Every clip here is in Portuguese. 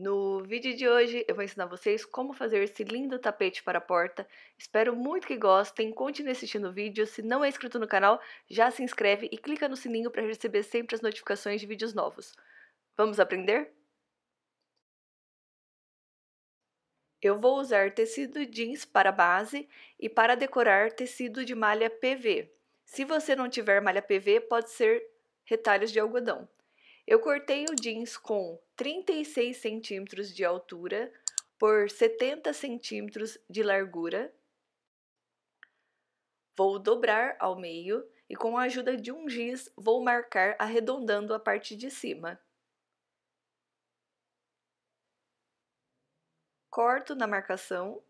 No vídeo de hoje eu vou ensinar vocês como fazer esse lindo tapete para a porta. Espero muito que gostem, continue assistindo o vídeo. Se não é inscrito no canal, já se inscreve e clica no sininho para receber sempre as notificações de vídeos novos. Vamos aprender? Eu vou usar tecido jeans para base e para decorar tecido de malha PV. Se você não tiver malha PV, pode ser retalhos de algodão. Eu cortei o jeans com 36 centímetros de altura por 70 centímetros de largura. Vou dobrar ao meio e com a ajuda de um giz vou marcar arredondando a parte de cima. Corto na marcação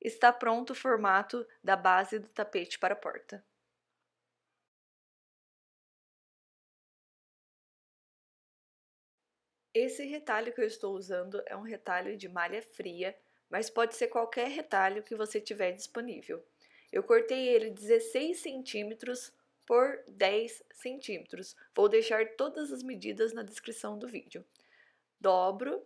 está pronto o formato da base do tapete para a porta. Esse retalho que eu estou usando é um retalho de malha fria, mas pode ser qualquer retalho que você tiver disponível. Eu cortei ele 16 centímetros por 10 centímetros. Vou deixar todas as medidas na descrição do vídeo. Dobro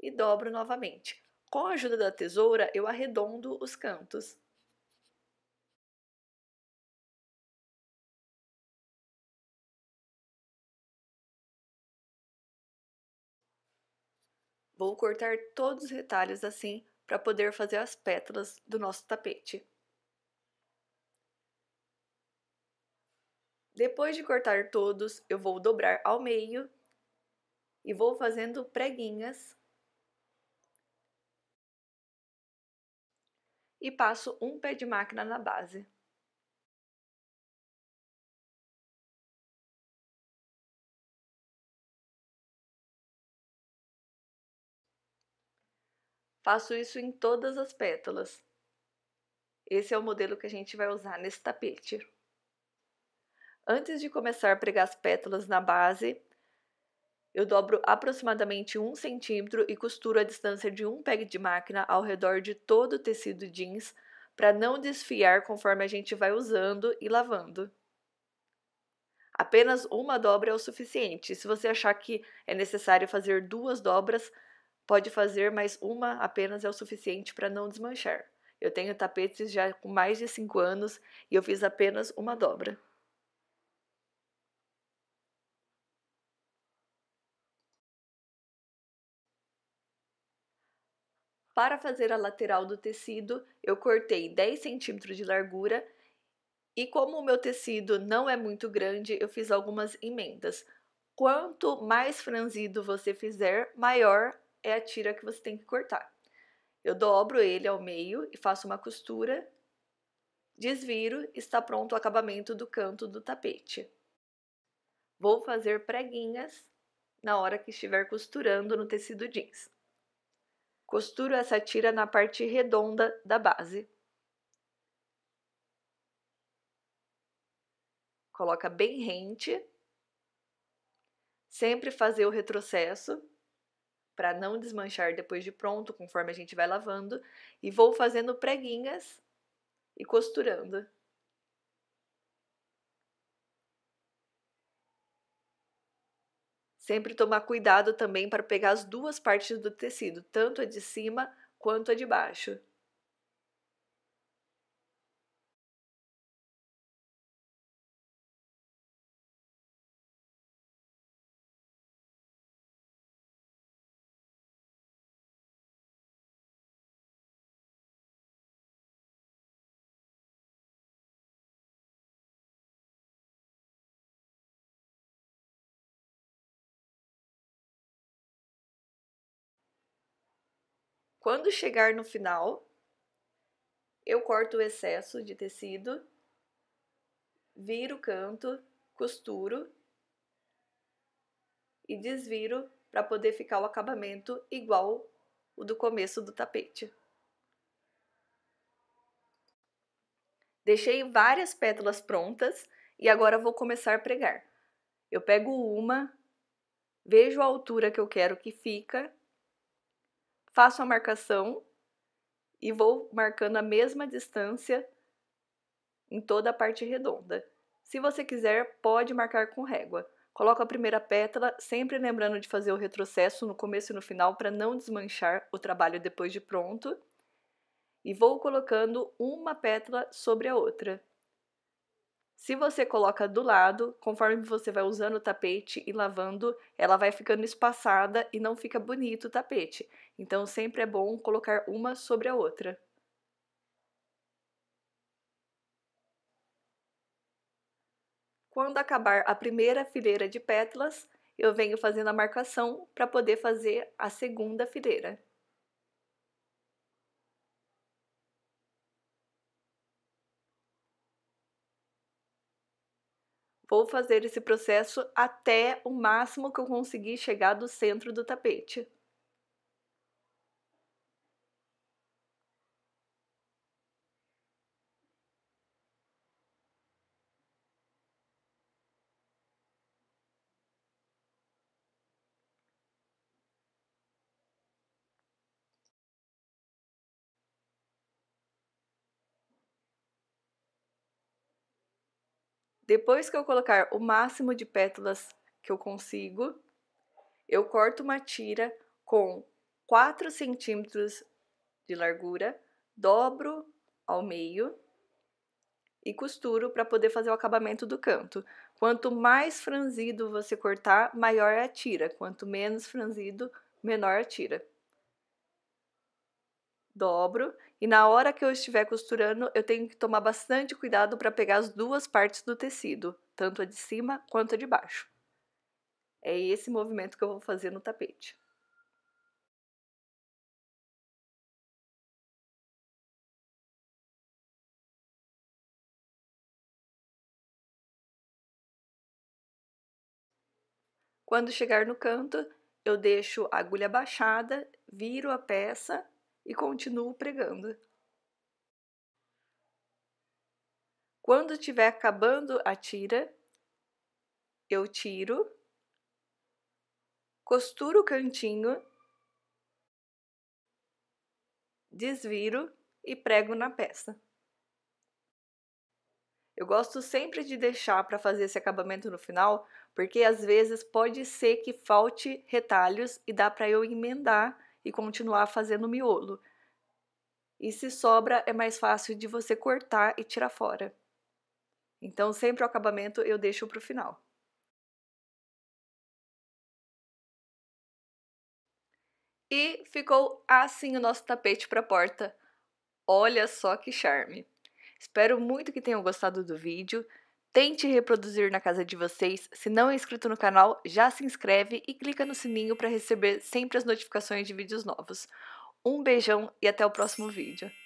e dobro novamente. Com a ajuda da tesoura, eu arredondo os cantos. Vou cortar todos os retalhos assim para poder fazer as pétalas do nosso tapete. Depois de cortar todos, eu vou dobrar ao meio e vou fazendo preguinhas. E passo um pé de máquina na base. Faço isso em todas as pétalas. Esse é o modelo que a gente vai usar nesse tapete. Antes de começar a pregar as pétalas na base, eu dobro aproximadamente 1 centímetro e costuro a distância de um peg de máquina ao redor de todo o tecido jeans para não desfiar conforme a gente vai usando e lavando. Apenas uma dobra é o suficiente. Se você achar que é necessário fazer duas dobras, Pode fazer, mas uma apenas é o suficiente para não desmanchar. Eu tenho tapetes já com mais de 5 anos e eu fiz apenas uma dobra. Para fazer a lateral do tecido, eu cortei 10 centímetros de largura e como o meu tecido não é muito grande, eu fiz algumas emendas. Quanto mais franzido você fizer, maior é a tira que você tem que cortar. Eu dobro ele ao meio e faço uma costura, desviro, está pronto o acabamento do canto do tapete. Vou fazer preguinhas na hora que estiver costurando no tecido jeans. Costuro essa tira na parte redonda da base. Coloca bem rente. Sempre fazer o retrocesso para não desmanchar depois de pronto, conforme a gente vai lavando, e vou fazendo preguinhas e costurando. Sempre tomar cuidado também para pegar as duas partes do tecido, tanto a de cima quanto a de baixo. Quando chegar no final, eu corto o excesso de tecido, viro o canto, costuro e desviro para poder ficar o acabamento igual o do começo do tapete. Deixei várias pétalas prontas e agora vou começar a pregar. Eu pego uma, vejo a altura que eu quero que fica faço a marcação e vou marcando a mesma distância em toda a parte redonda. Se você quiser, pode marcar com régua. Coloco a primeira pétala, sempre lembrando de fazer o retrocesso no começo e no final para não desmanchar o trabalho depois de pronto. E vou colocando uma pétala sobre a outra. Se você coloca do lado, conforme você vai usando o tapete e lavando, ela vai ficando espaçada e não fica bonito o tapete. Então sempre é bom colocar uma sobre a outra. Quando acabar a primeira fileira de pétalas, eu venho fazendo a marcação para poder fazer a segunda fileira. Vou fazer esse processo até o máximo que eu conseguir chegar do centro do tapete. Depois que eu colocar o máximo de pétalas que eu consigo, eu corto uma tira com 4 centímetros de largura, dobro ao meio e costuro para poder fazer o acabamento do canto. Quanto mais franzido você cortar, maior é a tira. Quanto menos franzido, menor a tira. Dobro e na hora que eu estiver costurando, eu tenho que tomar bastante cuidado para pegar as duas partes do tecido, tanto a de cima quanto a de baixo. É esse movimento que eu vou fazer no tapete. Quando chegar no canto, eu deixo a agulha baixada, viro a peça e continuo pregando. Quando estiver acabando a tira, eu tiro, costuro o cantinho, desviro e prego na peça. Eu gosto sempre de deixar para fazer esse acabamento no final, porque às vezes pode ser que falte retalhos e dá para eu emendar e continuar fazendo miolo. E se sobra, é mais fácil de você cortar e tirar fora. Então, sempre o acabamento eu deixo para o final. E ficou assim o nosso tapete para a porta. Olha só que charme! Espero muito que tenham gostado do vídeo. Tente reproduzir na casa de vocês. Se não é inscrito no canal, já se inscreve e clica no sininho para receber sempre as notificações de vídeos novos. Um beijão e até o próximo vídeo.